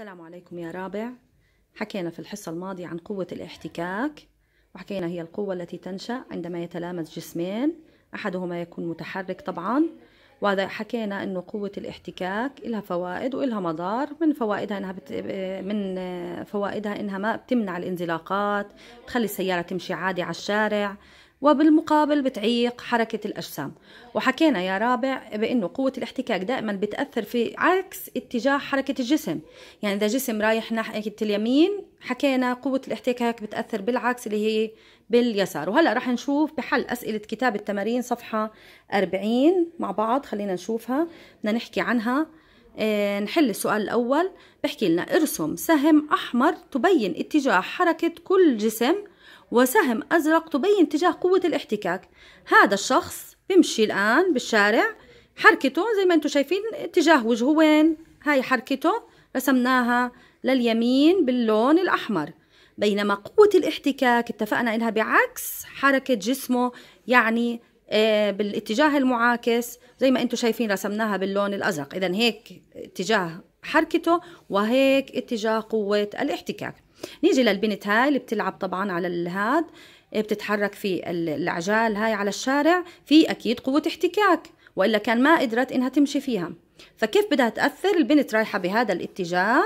السلام عليكم يا رابع حكينا في الحصة الماضية عن قوة الاحتكاك وحكينا هي القوة التي تنشأ عندما يتلامس جسمين أحدهما يكون متحرك طبعا وهذا حكينا أنه قوة الاحتكاك لها فوائد وإلها مضار من فوائدها إنها بت... من فوائدها إنها ما بتمنع الانزلاقات بتخلي السيارة تمشي عادي على الشارع وبالمقابل بتعيق حركة الأجسام وحكينا يا رابع بأنه قوة الاحتكاك دائما بتأثر في عكس اتجاه حركة الجسم يعني إذا جسم رايح ناحية اليمين حكينا قوة الاحتكاك بتأثر بالعكس اللي هي باليسار وهلأ رح نشوف بحل أسئلة كتاب التمارين صفحة 40 مع بعض خلينا نشوفها بدنا نحكي عنها آه، نحل السؤال الأول بحكي لنا ارسم سهم أحمر تبين اتجاه حركة كل جسم وسهم أزرق تبين اتجاه قوة الاحتكاك هذا الشخص بمشي الآن بالشارع حركته زي ما انتم شايفين اتجاه وجهه وين هاي حركته رسمناها لليمين باللون الأحمر بينما قوة الاحتكاك اتفقنا إنها بعكس حركة جسمه يعني آه، بالاتجاه المعاكس زي ما انتم شايفين رسمناها باللون الأزرق إذا هيك اتجاه حركته وهيك اتجاه قوة الاحتكاك نيجي للبنت هاي اللي بتلعب طبعا على الهاد إيه، بتتحرك في العجال هاي على الشارع في اكيد قوه احتكاك والا كان ما قدرت انها تمشي فيها فكيف بدها تاثر البنت رايحه بهذا الاتجاه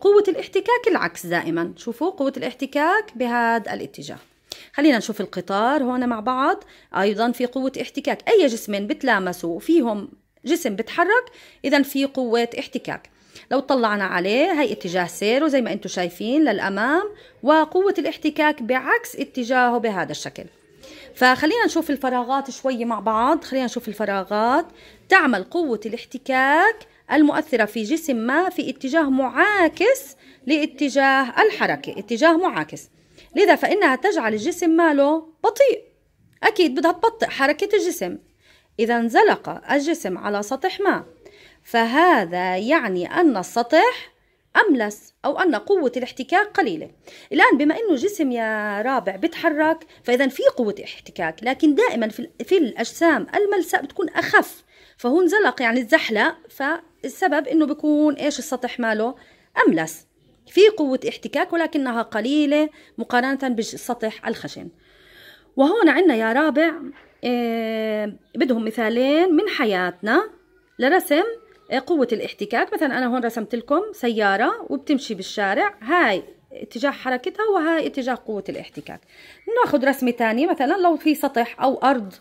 قوه الاحتكاك العكس دائما شوفوا قوه الاحتكاك بهذا الاتجاه خلينا نشوف القطار هون مع بعض ايضا في قوه احتكاك اي جسمين بتلامسوا فيهم جسم بتحرك اذا في قوه احتكاك لو طلعنا عليه هي اتجاه سيره زي ما انتم شايفين للأمام وقوة الاحتكاك بعكس اتجاهه بهذا الشكل فخلينا نشوف الفراغات شوي مع بعض خلينا نشوف الفراغات تعمل قوة الاحتكاك المؤثرة في جسم ما في اتجاه معاكس لاتجاه الحركة اتجاه معاكس لذا فإنها تجعل الجسم ماله بطيء أكيد بدها تبطئ حركة الجسم إذا انزلق الجسم على سطح ما فهذا يعني أن السطح أملس أو أن قوة الاحتكاك قليلة الآن بما أنه جسم يا رابع بتحرك فإذا في قوة احتكاك لكن دائما في, في الأجسام الملساء بتكون أخف فهو انزلق يعني اتزحلق فالسبب أنه بيكون إيش السطح ماله أملس في قوة احتكاك ولكنها قليلة مقارنة بالسطح الخشن وهون عندنا يا رابع إيه بدهم مثالين من حياتنا لرسم إيه، قوة الاحتكاك مثلا أنا هون رسمت لكم سيارة وبتمشي بالشارع هاي اتجاه حركتها وهاي اتجاه قوة الاحتكاك ناخد رسمة تانية مثلا لو في سطح أو أرض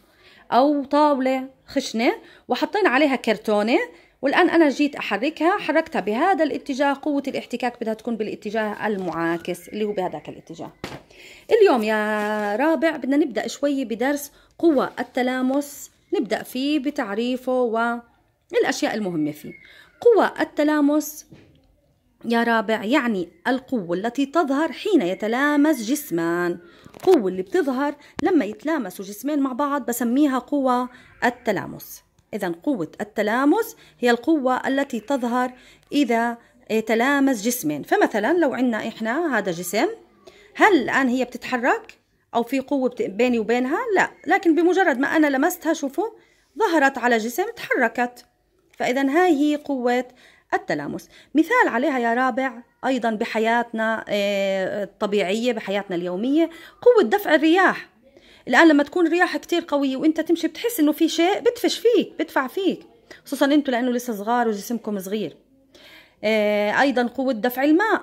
أو طاولة خشنة وحطينا عليها كرتونة والآن أنا جيت أحركها حركتها بهذا الاتجاه قوة الاحتكاك بدها تكون بالاتجاه المعاكس اللي هو بهذاك الاتجاه اليوم يا رابع بدنا نبدأ شوي بدرس قوة التلامس نبدأ فيه بتعريفه و الأشياء المهمة فيه قوى التلامس يا رابع يعني القوة التي تظهر حين يتلامس جسمان قوة اللي بتظهر لما يتلامسوا جسمين مع بعض بسميها قوة التلامس إذا قوة التلامس هي القوة التي تظهر إذا تلامس جسمين فمثلا لو عندنا إحنا هذا جسم هل الآن هي بتتحرك أو في قوة بيني وبينها لا لكن بمجرد ما أنا لمستها شوفوا ظهرت على جسم تحركت فإذا هاي هي قوة التلامس مثال عليها يا رابع أيضا بحياتنا الطبيعية آه، بحياتنا اليومية قوة دفع الرياح الآن لما تكون رياح كتير قوية وانت تمشي بتحس انه في شيء بدفش فيك بدفع فيك خصوصا انتوا لأنه لسه صغار وجسمكم صغير آه، أيضا قوة دفع الماء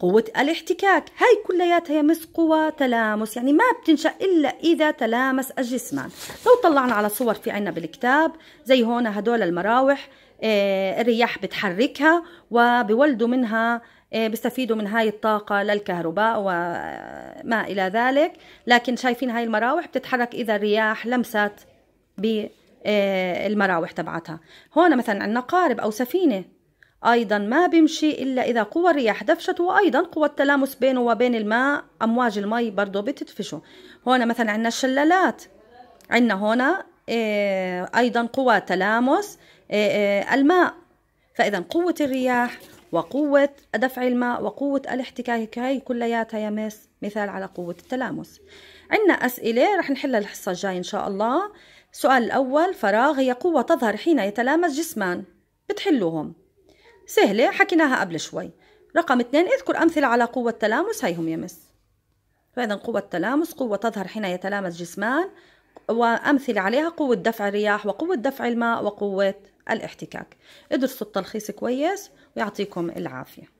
قوة الاحتكاك هاي كلياتها يمس قوى تلامس يعني ما بتنشأ إلا إذا تلامس الجسمان لو طلعنا على صور في عنا بالكتاب زي هون هدول المراوح آه، الرياح بتحركها وبيولدوا منها آه، بيستفيدوا من هاي الطاقة للكهرباء وما إلى ذلك لكن شايفين هاي المراوح بتتحرك إذا الرياح لمست بالمراوح آه، تبعتها هون مثلا عندنا قارب أو سفينة أيضا ما بيمشي إلا إذا قوى الرياح دفشته وأيضا قوى التلامس بينه وبين الماء أمواج المي برضه بتدفشه هنا مثلا عندنا الشلالات عندنا هنا آه، أيضا قوى تلامس آه، آه، الماء فإذا قوة الرياح وقوة دفع الماء وقوة الاحتكاك هي كلياتها يا مس مثال على قوة التلامس عندنا أسئلة رح نحلها الحصة الجاية إن شاء الله السؤال الأول فراغ هي قوة تظهر حين يتلامس جسمان بتحلوهم سهلة حكيناها قبل شوي رقم اثنين اذكر أمثلة على قوة تلامس هيهم يمس فإذا قوة تلامس قوة تظهر حين يتلامس جسمان وأمثلة عليها قوة دفع الرياح وقوة دفع الماء وقوة الاحتكاك ادرسوا التلخيص كويس ويعطيكم العافية